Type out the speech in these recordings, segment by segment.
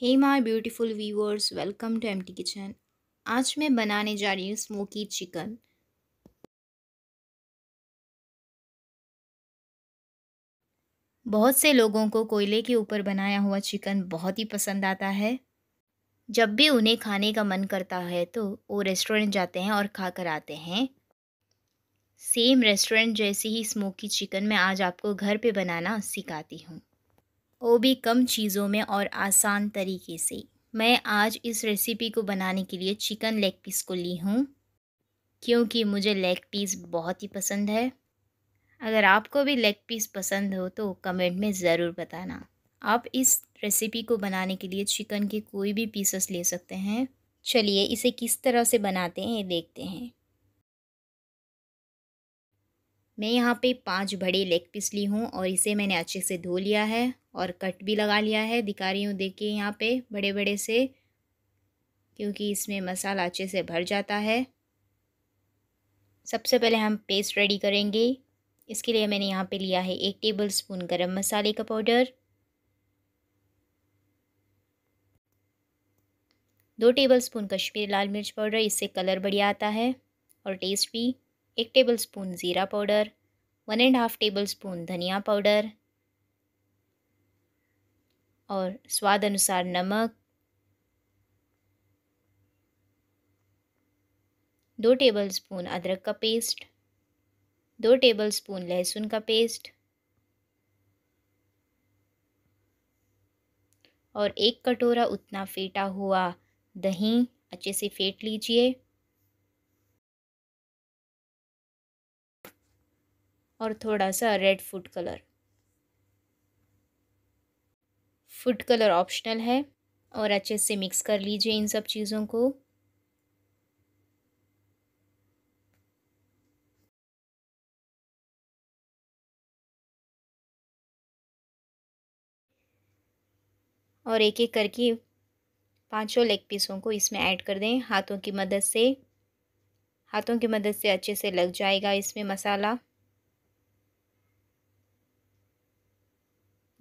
hey my beautiful viewers welcome to MT kitchen आज मैं बनाने जा रही हूँ स्मोकी चिकन बहुत से लोगों को कोयले के ऊपर बनाया हुआ चिकन बहुत ही पसंद आता है जब भी उन्हें खाने का मन करता है तो वो रेस्टोरेंट जाते हैं और खा कर आते हैं सेम रेस्टोरेंट जैसे ही स्मोकी चिकन मैं आज आपको घर पे बनाना सिखाती हूँ वो भी कम चीज़ों में और आसान तरीके से मैं आज इस रेसिपी को बनाने के लिए चिकन लेग पीस को ली हूँ क्योंकि मुझे लेग पीस बहुत ही पसंद है अगर आपको भी लेग पीस पसंद हो तो कमेंट में ज़रूर बताना आप इस रेसिपी को बनाने के लिए चिकन के कोई भी पीसेस ले सकते हैं चलिए इसे किस तरह से बनाते हैं देखते हैं मैं यहाँ पे पांच बड़े लेग पीस ली हूँ और इसे मैंने अच्छे से धो लिया है और कट भी लगा लिया है दिखा रही हूँ देखिए यहाँ पे बड़े बड़े से क्योंकि इसमें मसाला अच्छे से भर जाता है सबसे पहले हम पेस्ट रेडी करेंगे इसके लिए मैंने यहाँ पे लिया है एक टेबल स्पून गर्म मसाले का पाउडर दो टेबल स्पून कश्मीरी लाल मिर्च पाउडर इससे कलर बढ़िया आता है और टेस्ट भी एक टेबल स्पून ज़ीरा powder one and half tablespoon धनिया पाउडर और स्वाद अनुसार नमक दो टेबल स्पून अदरक का पेस्ट दो टेबल स्पून लहसुन का पेस्ट और एक कटोरा उतना फेटा हुआ दही अच्छे से फेंट लीजिए और थोड़ा सा red food colour food colour optional है और अच्छे से मिक्स कर लीजिए इन सब चीज़ों को और एक एक करके पांचों लेग पीसों को इसमें ऐड कर दें हाथों की मदद से हाथों की मदद से अच्छे से लग जाएगा इसमें मसाला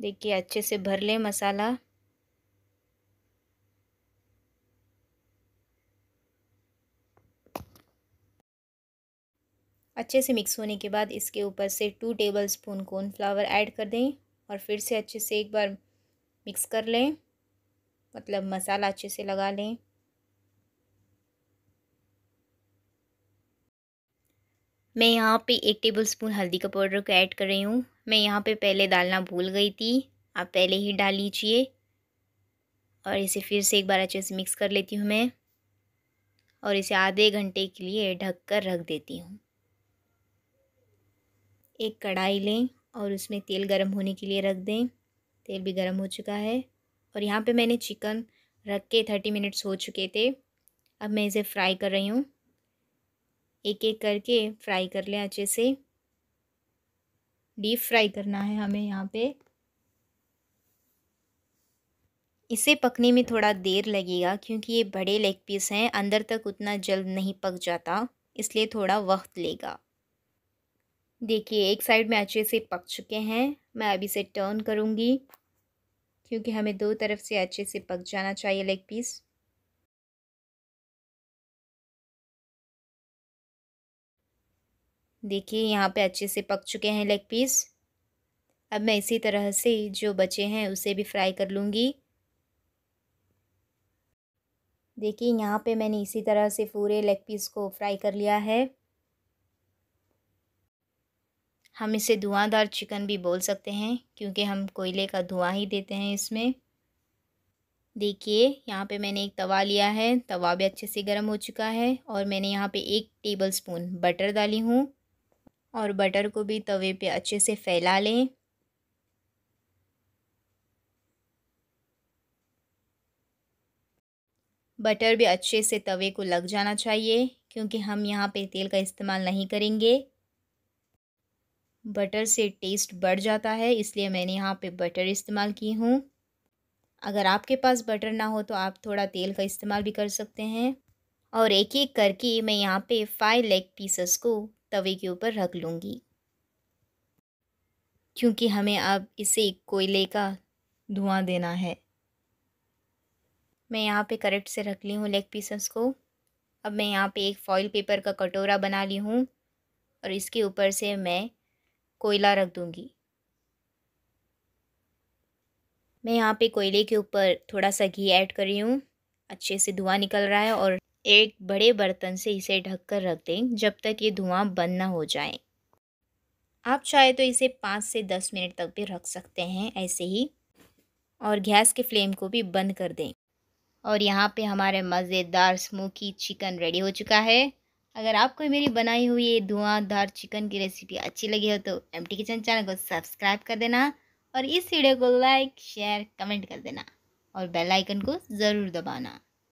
देखिए अच्छे से भर लें मसाला अच्छे से मिक्स होने के बाद इसके ऊपर से two tablespoon cornflour add कर दें और फिर से अच्छे से एक बार मिक्स कर लें मतलब मसाला अच्छे से लगा लें मैं यहाँ पे एक टेबल स्पून हल्दी का पाउडर को ऐड कर रही हूँ मैं यहाँ पे पहले डालना भूल गई थी आप पहले ही डाल लीजिए और इसे फिर से एक बार अच्छे से मिक्स कर लेती हूँ मैं और इसे आधे घंटे के लिए ढक कर रख देती हूँ एक कढ़ाई लें और उसमें तेल गरम होने के लिए रख दें तेल भी गरम हो चुका है और यहाँ पे मैंने चिकन रख के थर्टी मिनट्स हो चुके थे अब मैं इसे फ्राई कर रही हूँ एक एक करके फ्राई कर लें अच्छे से डीप फ्राई करना है हमें यहाँ पे इसे पकने में थोड़ा देर लगेगा क्योंकि ये बड़े लेग पीस हैं अंदर तक उतना जल्द नहीं पक जाता इसलिए थोड़ा वक्त लेगा देखिए एक साइड में अच्छे से पक चुके हैं मैं अभी इसे टर्न करूँगी क्योंकि हमें दो तरफ से अच्छे से पक जाना चाहिए लेग पीस देखिए यहाँ पे अच्छे से पक चुके हैं लेग पीस अब मैं इसी तरह से जो बचे हैं उसे भी फ्राई कर लूँगी देखिए यहाँ पे मैंने इसी तरह से पूरे लेग पीस को फ्राई कर लिया है हम इसे धुआँदार चिकन भी बोल सकते हैं क्योंकि हम कोयले का धुआं ही देते हैं इसमें देखिए यहाँ पे मैंने एक तवा लिया है तवा भी अच्छे से गर्म हो चुका है और मैंने यहाँ पे एक टेबल स्पून बटर डाली हूँ और बटर को भी तवे पे अच्छे से फैला लें बटर भी अच्छे से तवे को लग जाना चाहिए क्योंकि हम यहाँ पे तेल का इस्तेमाल नहीं करेंगे बटर से टेस्ट बढ़ जाता है इसलिए मैंने यहाँ पे बटर इस्तेमाल की हूँ अगर आपके पास बटर ना हो तो आप थोड़ा तेल का इस्तेमाल भी कर सकते हैं और एक एक करके मैं यहाँ पे फाइव लेग पीसेस को तवे के ऊपर रख लूँगी क्योंकि हमें अब इसे कोयले का धुआं देना है मैं यहाँ पे करेक्ट से रख ली हूँ लेग पीसेस को अब मैं यहाँ पे एक फॉइल पेपर का कटोरा बना ली हूँ और इसके ऊपर से मैं कोयला रख दूँगी मैं यहाँ पे कोयले के ऊपर थोड़ा सा घी ऐड कर रही हूँ अच्छे से धुआं निकल रहा है और एक बड़े बर्तन से इसे ढककर रख दें जब तक ये धुआं बंद ना हो जाए आप चाहे तो इसे पाँच से दस मिनट तक भी रख सकते हैं ऐसे ही और गैस के फ्लेम को भी बंद कर दें और यहाँ पे हमारे मज़ेदार स्मोकी चिकन रेडी हो चुका है अगर आपको मेरी बनाई हुई ये धुआंधार चिकन की रेसिपी अच्छी लगी हो तो एम किचन चैनल को सब्सक्राइब कर देना और इस वीडियो को लाइक शेयर कमेंट कर देना और बेल आइकन को ज़रूर दबाना